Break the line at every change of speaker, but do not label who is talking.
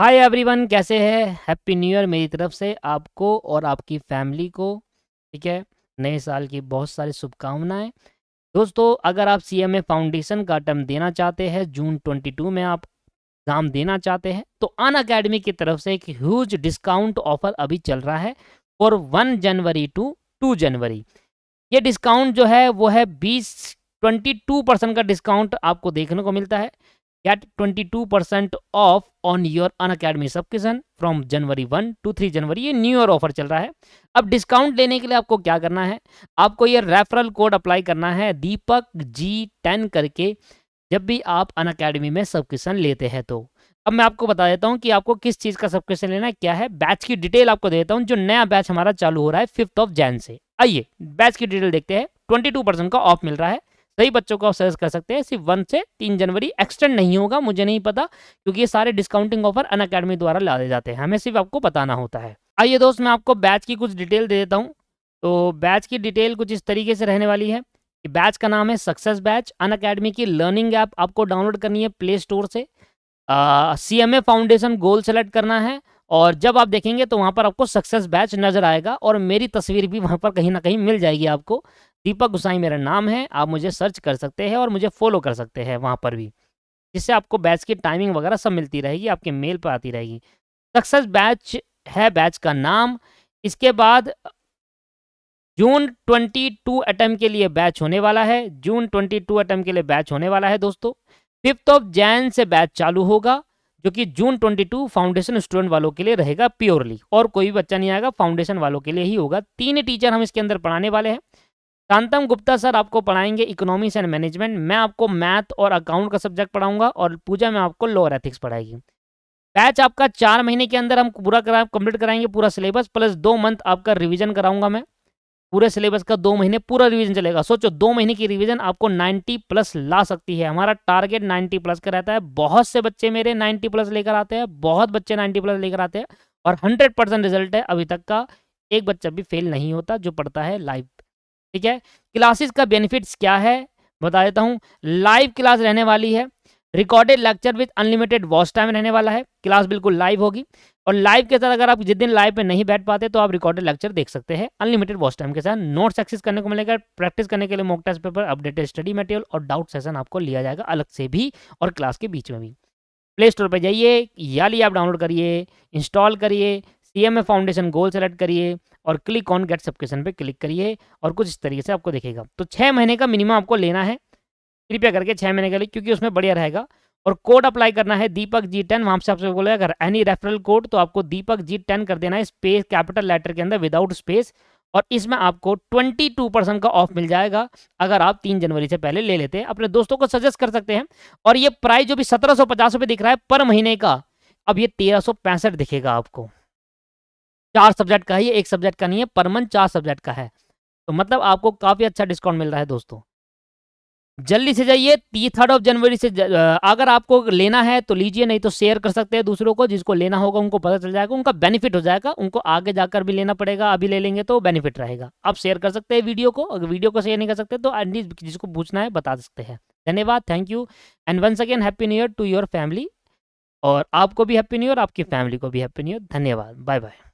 hi everyone कैसे हैं happy new year मेरी तरफ से आपको और आपकी फैमिली को ठीक है नए साल की बहुत सारी शुभकामनाएं दोस्तों अगर आप सी एम ए फाउंडेशन का टर्म देना चाहते हैं जून 22 में आप एग्ज़ाम देना चाहते हैं तो अन अकेडमी की तरफ से एक ह्यूज डिस्काउंट ऑफर अभी चल रहा है for one January to two January ये डिस्काउंट जो है वो है बीस ट्वेंटी टू परसेंट का डिस्काउंट आपको देखने को मिलता है twenty two percent off on your Unacademy subscription from January one two three January ये न्यू ईयर ऑफर चल रहा है अब डिस्काउंट लेने के लिए आपको क्या करना है आपको ये रेफरल कोड अप्लाई करना है दीपक जी टेन करके जब भी आप अन अकेडमी में सबकिशन लेते हैं तो अब मैं आपको बता देता हूँ कि आपको किस चीज़ का सबक्रिप्शन लेना है क्या है बैच की डिटेल आपको देता हूँ जो नया बैच हमारा चालू हो रहा है फिफ्थ ऑफ जैन से आइए बैच की डिटेल देखते हैं ट्वेंटी टू परसेंट का ऑफ मिल रहा है सही बच्चों को आप कर सकते हैं सिर्फ वन से तीन जनवरी एक्सटेंड नहीं होगा मुझे नहीं पता क्योंकि ये सारे डिस्काउंटिंग ऑफर अन अकेडमी द्वारा दे जाते हैं हमें सिर्फ आपको बताना होता है आइए दोस्त मैं आपको बैच की कुछ डिटेल दे देता हूँ तो बैच की डिटेल कुछ इस तरीके से रहने वाली है कि बैच का नाम है सक्सेस बैच अन अकेडमी की लर्निंग ऐप आपको डाउनलोड करनी है प्ले स्टोर से C M A foundation goal select करना है और जब आप देखेंगे तो वहाँ पर आपको सक्सेस बैच नज़र आएगा और मेरी तस्वीर भी वहाँ पर कहीं ना कहीं मिल जाएगी आपको दीपक गुसाई मेरा नाम है आप मुझे सर्च कर सकते हैं और मुझे फॉलो कर सकते हैं वहाँ पर भी जिससे आपको बैच की टाइमिंग वगैरह सब मिलती रहेगी आपके मेल पर आती रहेगी सक्सेस बैच है बैच का नाम इसके बाद जून 22 टू के लिए बैच होने वाला है जून 22 टू के लिए बैच होने वाला है दोस्तों फिफ्थ ऑफ जैन से बैच चालू होगा जो कि जून 22 फाउंडेशन स्टूडेंट वालों के लिए रहेगा प्योरली और कोई भी बच्चा नहीं आएगा फाउंडेशन वालों के लिए ही होगा तीन टीचर हम इसके अंदर पढ़ाने वाले हैं शांतम गुप्ता सर आपको पढ़ाएंगे इकोनॉमिक्स एंड मैनेजमेंट मैं आपको मैथ और अकाउंट का सब्जेक्ट पढ़ाऊंगा और पूजा मैं आपको लोअर एथिक्स पढ़ाएगी बैच आपका चार महीने के अंदर हम पूरा करा कंप्लीट कराएंगे पूरा सिलेबस प्लस दो मंथ आपका रिवीजन कराऊंगा मैं पूरे सिलेबस का दो महीने पूरा रिवीजन चलेगा सोचो दो महीने की रिवीजन आपको 90 प्लस ला सकती है हमारा टारगेट 90 प्लस का रहता है बहुत से बच्चे मेरे 90 प्लस लेकर आते हैं बहुत बच्चे 90 प्लस लेकर आते हैं और 100 परसेंट रिजल्ट है अभी तक का एक बच्चा भी फेल नहीं होता जो पढ़ता है लाइव ठीक है क्लासेस का बेनिफिट्स क्या है बता देता हूँ लाइव क्लास रहने वाली है recorded lecture with unlimited watch time रहने वाला है क्लास बिल्कुल लाइव होगी और लाइव के साथ अगर आप जिस दिन लाइव पे नहीं बैठ पाते तो आप रिकॉर्डेड लेक्चर देख सकते हैं अनलिमिटेड वॉच टाइम के साथ नोट्स एक्सेस करने को मिलेगा प्रैक्टिस करने के लिए mock test paper updated study material और डाउट सेशन आपको लिया जाएगा अलग से भी और क्लास के बीच में भी प्ले स्टोर पर जाइए या लिए आप डाउनलोड करिए इंस्टॉल करिए पीएमए फाउंडेशन गोल सेलेक्ट करिए और क्लिक ऑन गेट सब्सक्रिप्शन पे क्लिक करिए और कुछ इस तरीके से आपको देखेगा तो छः महीने का मिनिमम आपको लेना है कृपया करके छः महीने के लिए क्योंकि उसमें बढ़िया रहेगा और कोड अप्लाई करना है दीपक जी टेन वहाँ से आपसे बोले अगर एनी रेफरल कोड तो आपको दीपक जी टेन कर देना है स्पेस कैपिटल लेटर के अंदर विदाउट स्पेस और इसमें आपको 22 परसेंट का ऑफ मिल जाएगा अगर आप 3 जनवरी से पहले ले लेते हैं अपने दोस्तों को सजेस्ट कर सकते हैं और ये प्राइस जो भी सत्रह सौ दिख रहा है पर महीने का अब ये तेरह दिखेगा आपको चार सब्जेक्ट का है एक सब्जेक्ट का नहीं है पर मंथ चार सब्जेक्ट का है तो मतलब आपको काफ़ी अच्छा डिस्काउंट मिल रहा है दोस्तों जल्दी से जाइए ती थर्ड ऑफ जनवरी से अगर आपको लेना है तो लीजिए नहीं तो शेयर कर सकते हैं दूसरों को जिसको लेना होगा उनको पता चल जाएगा उनका बेनिफिट हो जाएगा उनको आगे जाकर भी लेना पड़ेगा अभी ले लेंगे तो बेनिफिट रहेगा आप शेयर कर सकते हैं वीडियो को अगर वीडियो को शेयर नहीं कर सकते तो जिसको पूछना है बता सकते हैं धन्यवाद thank you and once again happy new year to your family और आपको भी हैप्पी न्यू ईयर आपकी फैमिली को भी हैप्पी न्यू ईयर धन्यवाद बाय बाय